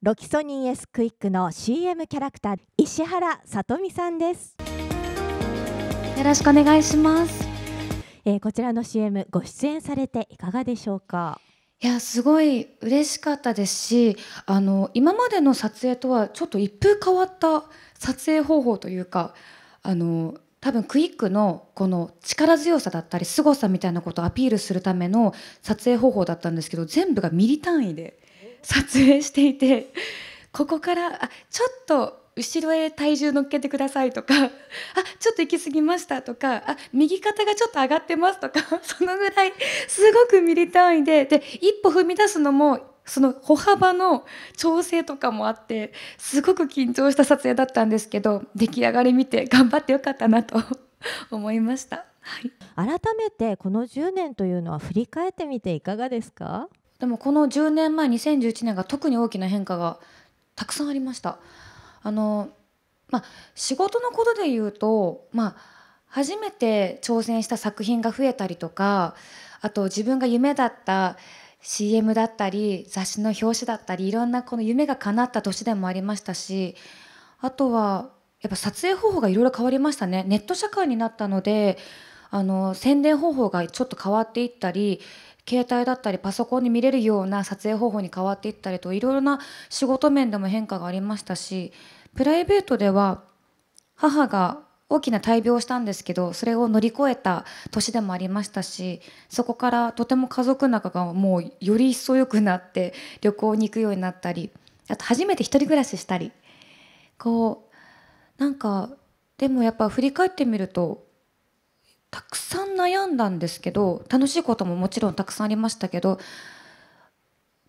ロキソニン S クイックの CM キャラクター石原さとみさんですよろしくお願いしますえー、こちらの CM ご出演されていかがでしょうかいやすごい嬉しかったですしあの今までの撮影とはちょっと一風変わった撮影方法というかあの多分クイックのこの力強さだったり凄さみたいなことをアピールするための撮影方法だったんですけど全部がミリ単位で撮影していてここからあちょっと後ろへ体重乗っけてくださいとかあちょっと行き過ぎましたとかあ右肩がちょっと上がってますとか そのぐらいすごくミリ単位でで一歩踏み出すのもその歩幅の調整とかもあってすごく緊張した撮影だったんですけど出来上がり見て頑張ってよかったなと 思いました、はい、改めてこの10年というのは振り返ってみていかがですかでもこの10年前2011年が特に大きな変化がたくさんありました。あのまあ、仕事のことで言うと、まあ、初めて挑戦した作品が増えたりとかあと自分が夢だった CM だったり雑誌の表紙だったりいろんなこの夢が叶った年でもありましたしあとはやっぱ撮影方法がいろいろ変わりましたねネット社会になったのであの宣伝方法がちょっと変わっていったり携帯だったりパソコンに見れるような撮影方法に変わっていったりといろいろな仕事面でも変化がありましたしプライベートでは母が大きな大病をしたんですけどそれを乗り越えた年でもありましたしそこからとても家族仲がもうより一層良くなって旅行に行くようになったりあと初めて1人暮らししたりこうなんかでもやっぱ振り返ってみるとたくさん悩んだんですけど楽しいことももちろんたくさんありましたけど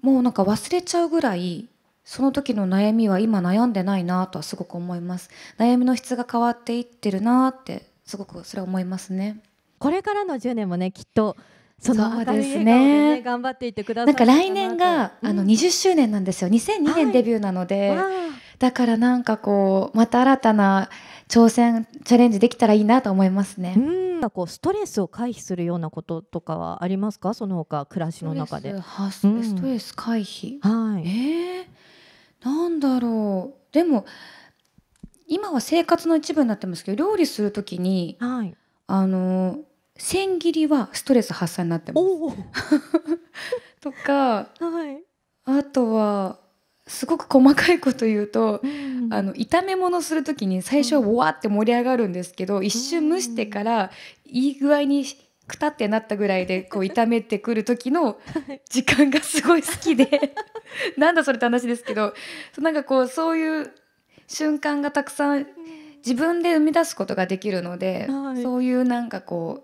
もうなんか忘れちゃうぐらいその時の悩みは今悩んでないなとはすごく思います悩みの質が変わっていってるなってすごくそれは思いますねこれからの10年もねきっとその明るい笑顔で、ね,、ね頑張っていってくださいなんか来年が、うん、あの20周年なんですよ2002年デビューなので、はい、だからなんかこうまた新たな挑戦チャレンジできたらいいなと思いますね。うん何かこうストレスを回避するようなこととかはありますかその他暮らしの中でスト,、うん、ストレス回避はいえー、なんだろうでも今は生活の一部になってますけど料理するときに、はい、あの千切りはストレス発散になってます。とか、はい、あとはすごく細かいこと言うと、うん、あの炒め物する時に最初はわって盛り上がるんですけど、うん、一瞬蒸してからいい具合にくたってなったぐらいでこう炒めてくる時の 時間がすごい好きで なんだそれって話ですけどなんかこうそういう瞬間がたくさん自分で生み出すことができるので、はい、そういうなんかこ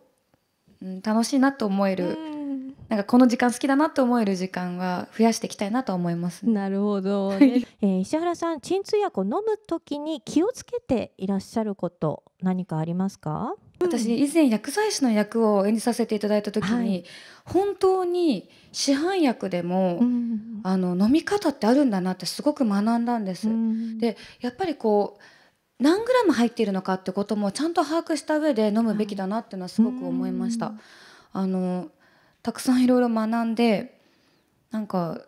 う、うん、楽しいなと思えるなんかこの時間好きだなと思える時間は増やしていきたいなと思います。なるほど、ね、えー、石原さん、鎮痛薬を飲むときに気をつけていらっしゃること何かありますか？私以前薬剤師の役を演じさせていただいた時に、はい、本当に市販薬でも、うん、あの飲み方ってあるんだなってすごく学んだんです。うん、でやっぱりこう何グラム入っているのかってこともちゃんと把握した上で飲むべきだなっていうのはすごく思いました。うん、あのたくさんいろいろ学んでなんか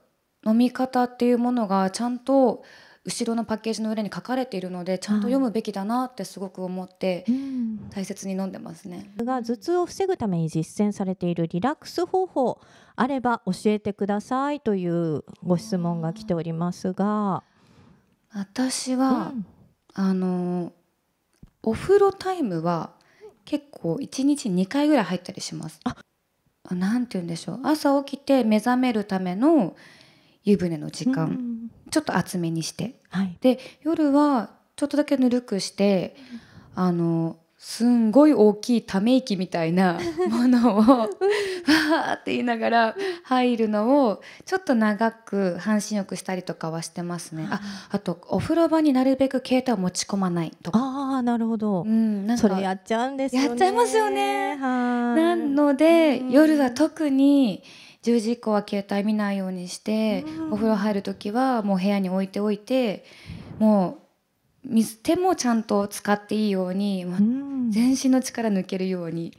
飲み方っていうものがちゃんと後ろのパッケージの裏に書かれているのでちゃんと読むべきだなってすごく思って大切に飲んでますね。うん、が頭痛を防ぐために実践されているリラックス方法あれば教えてくださいというご質問が来ておりますが私は、うん、あのお風呂タイムは結構1日2回ぐらい入ったりします。あ何て言うんでしょう朝起きて目覚めるための湯船の時間、うん、ちょっと厚めにして、はい、で夜はちょっとだけぬるくして、うん、あのすんごい大きいため息みたいな ものをわーって言いながら入るのをちょっと長く半身浴したりとかはしてますね。ああとお風呂場になるべく携帯を持ち込まないとか。あなるほど、うん、なんそれやっちゃうんですよね。やっちゃいますよね。はなので、夜は特に10時以降は携帯見ないようにして、お風呂入る時はもう部屋に置いておいてもう水手もちゃんと使っていいように、まあ、全身の力抜けるように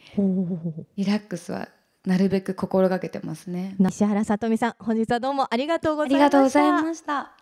リラックスはなるべく心がけてますね西原さとみさん本日はどうもありがとうございましたありがとうございました